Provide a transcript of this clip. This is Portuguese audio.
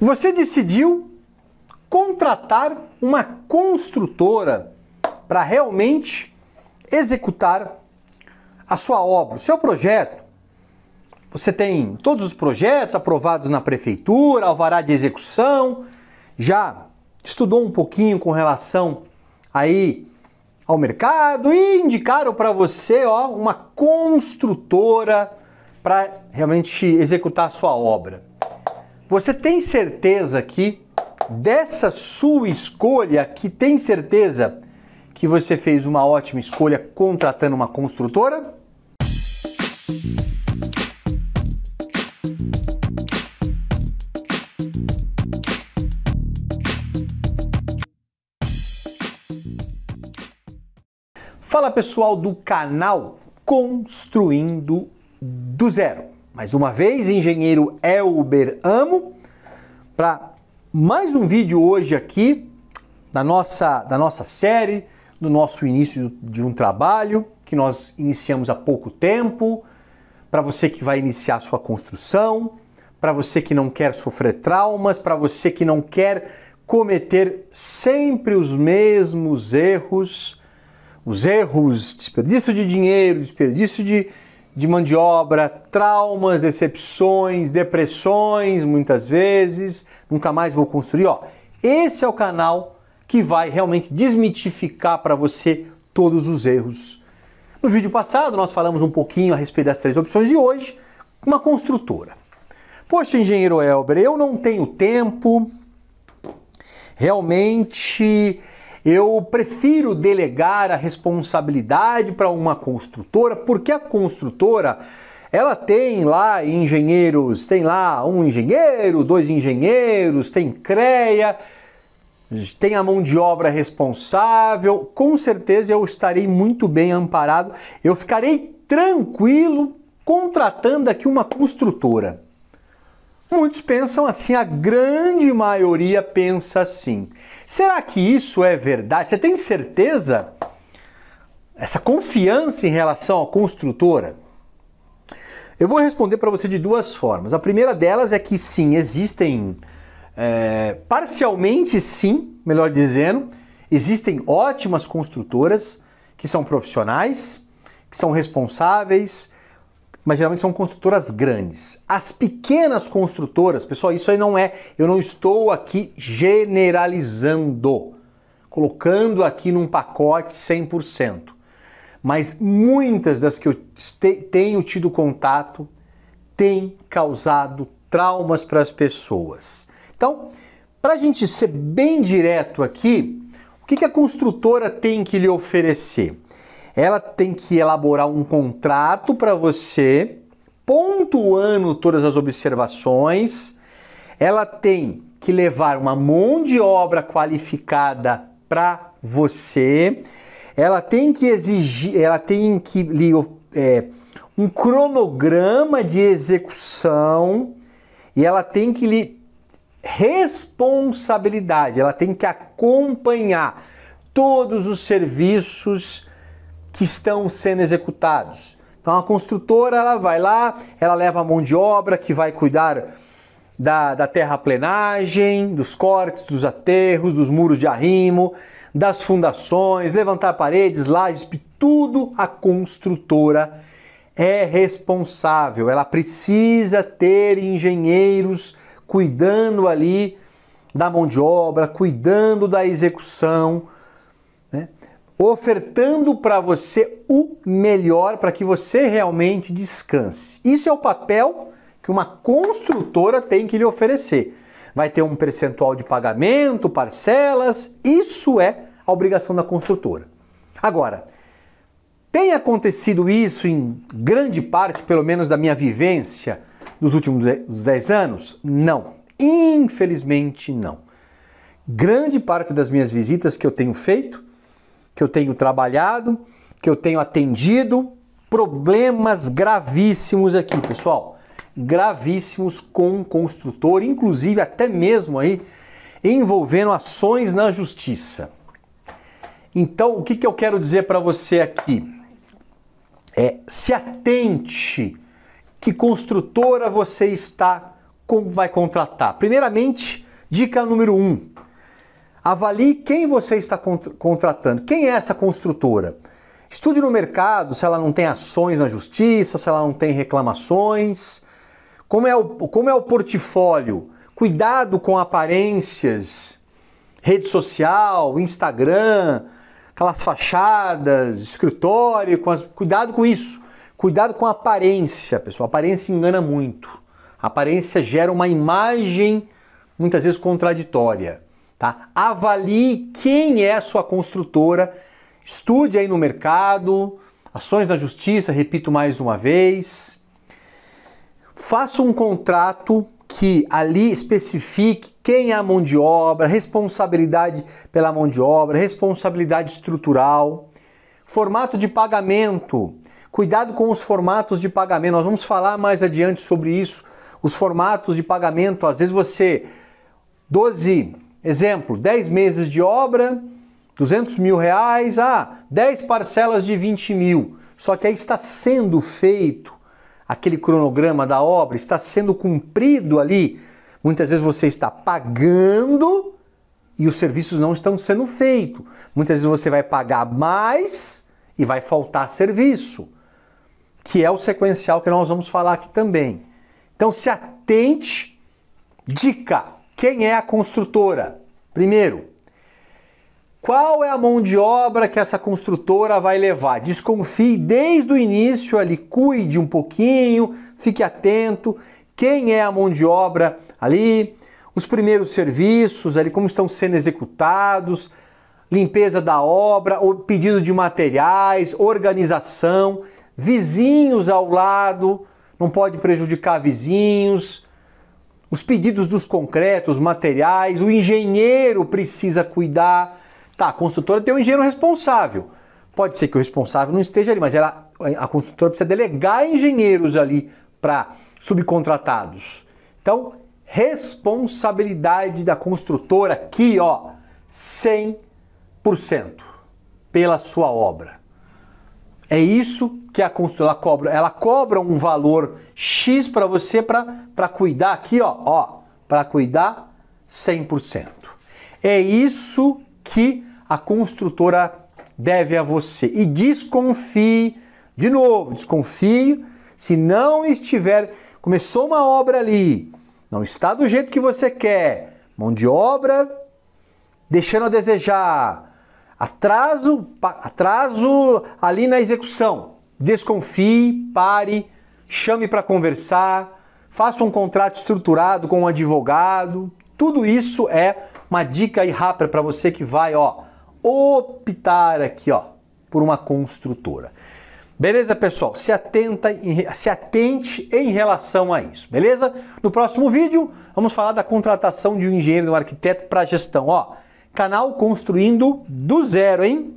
Você decidiu contratar uma construtora para realmente executar a sua obra, o seu projeto. Você tem todos os projetos aprovados na prefeitura, alvará de execução, já estudou um pouquinho com relação aí ao mercado e indicaram para você, ó, uma construtora para realmente executar a sua obra. Você tem certeza que dessa sua escolha, que tem certeza que você fez uma ótima escolha contratando uma construtora? Fala pessoal do canal Construindo do Zero. Mais uma vez, engenheiro Elber Amo, para mais um vídeo hoje aqui da nossa, da nossa série, do nosso início de um trabalho que nós iniciamos há pouco tempo, para você que vai iniciar sua construção, para você que não quer sofrer traumas, para você que não quer cometer sempre os mesmos erros, os erros, desperdício de dinheiro, desperdício de, de mão de obra, traumas, decepções, depressões, muitas vezes, nunca mais vou construir, ó. Esse é o canal que vai realmente desmitificar para você todos os erros. No vídeo passado nós falamos um pouquinho a respeito das três opções e hoje uma construtora. Poxa, engenheiro Elber, eu não tenho tempo. Realmente eu prefiro delegar a responsabilidade para uma construtora, porque a construtora ela tem lá engenheiros, tem lá um engenheiro, dois engenheiros, tem CREA, tem a mão de obra responsável. Com certeza eu estarei muito bem amparado, eu ficarei tranquilo contratando aqui uma construtora. Muitos pensam assim, a grande maioria pensa assim. Será que isso é verdade? Você tem certeza? Essa confiança em relação à construtora? Eu vou responder para você de duas formas. A primeira delas é que sim, existem, é, parcialmente sim, melhor dizendo, existem ótimas construtoras que são profissionais, que são responsáveis, mas geralmente são construtoras grandes. As pequenas construtoras, pessoal, isso aí não é, eu não estou aqui generalizando, colocando aqui num pacote 100%. Mas muitas das que eu te, tenho tido contato têm causado traumas para as pessoas. Então, para a gente ser bem direto aqui, o que, que a construtora tem que lhe oferecer? ela tem que elaborar um contrato para você, pontuando todas as observações, ela tem que levar uma mão de obra qualificada para você, ela tem que exigir, ela tem que é, um cronograma de execução e ela tem que lhe responsabilidade, ela tem que acompanhar todos os serviços que estão sendo executados. Então a construtora ela vai lá, ela leva a mão de obra que vai cuidar da, da terraplenagem, dos cortes, dos aterros, dos muros de arrimo, das fundações, levantar paredes, lajes, tudo a construtora é responsável. Ela precisa ter engenheiros cuidando ali da mão de obra, cuidando da execução, ofertando para você o melhor para que você realmente descanse. Isso é o papel que uma construtora tem que lhe oferecer. Vai ter um percentual de pagamento, parcelas, isso é a obrigação da construtora. Agora, tem acontecido isso em grande parte, pelo menos da minha vivência nos últimos 10 anos? Não, infelizmente não. Grande parte das minhas visitas que eu tenho feito que eu tenho trabalhado, que eu tenho atendido, problemas gravíssimos aqui, pessoal. Gravíssimos com o construtor, inclusive até mesmo aí envolvendo ações na justiça. Então, o que, que eu quero dizer para você aqui? É, se atente que construtora você está, como vai contratar. Primeiramente, dica número um, Avalie quem você está contratando, quem é essa construtora. Estude no mercado se ela não tem ações na justiça, se ela não tem reclamações. Como é o, como é o portfólio? Cuidado com aparências, rede social, Instagram, aquelas fachadas, escritório, com as... cuidado com isso. Cuidado com a aparência, pessoal. A aparência engana muito. A aparência gera uma imagem muitas vezes contraditória. Tá? Avalie quem é sua construtora, estude aí no mercado, ações na justiça, repito mais uma vez. Faça um contrato que ali especifique quem é a mão de obra, responsabilidade pela mão de obra, responsabilidade estrutural, formato de pagamento. Cuidado com os formatos de pagamento. Nós vamos falar mais adiante sobre isso. Os formatos de pagamento, às vezes você 12 Exemplo, 10 meses de obra, 200 mil reais, ah, 10 parcelas de 20 mil. Só que aí está sendo feito aquele cronograma da obra, está sendo cumprido ali. Muitas vezes você está pagando e os serviços não estão sendo feitos. Muitas vezes você vai pagar mais e vai faltar serviço, que é o sequencial que nós vamos falar aqui também. Então se atente, dica! Quem é a construtora? Primeiro, qual é a mão de obra que essa construtora vai levar? Desconfie desde o início ali, cuide um pouquinho, fique atento. Quem é a mão de obra ali? Os primeiros serviços ali, como estão sendo executados, limpeza da obra, o pedido de materiais, organização, vizinhos ao lado, não pode prejudicar vizinhos os pedidos dos concretos, materiais, o engenheiro precisa cuidar. Tá, a construtora tem um engenheiro responsável. Pode ser que o responsável não esteja ali, mas ela, a construtora precisa delegar engenheiros ali para subcontratados. Então, responsabilidade da construtora aqui, ó, 100% pela sua obra. É isso que a consultora cobra. Ela cobra um valor X para você para cuidar aqui, ó, ó, para cuidar 100%. É isso que a construtora deve a você. E desconfie, de novo, desconfie, se não estiver, começou uma obra ali, não está do jeito que você quer, mão de obra deixando a desejar, Atraso, atraso ali na execução. Desconfie, pare, chame para conversar, faça um contrato estruturado com um advogado. Tudo isso é uma dica aí rápida para você que vai, ó, optar aqui, ó, por uma construtora. Beleza, pessoal? Se, atenta, se atente em relação a isso, beleza? No próximo vídeo, vamos falar da contratação de um engenheiro de um arquiteto para gestão. Ó, Canal construindo do zero, hein?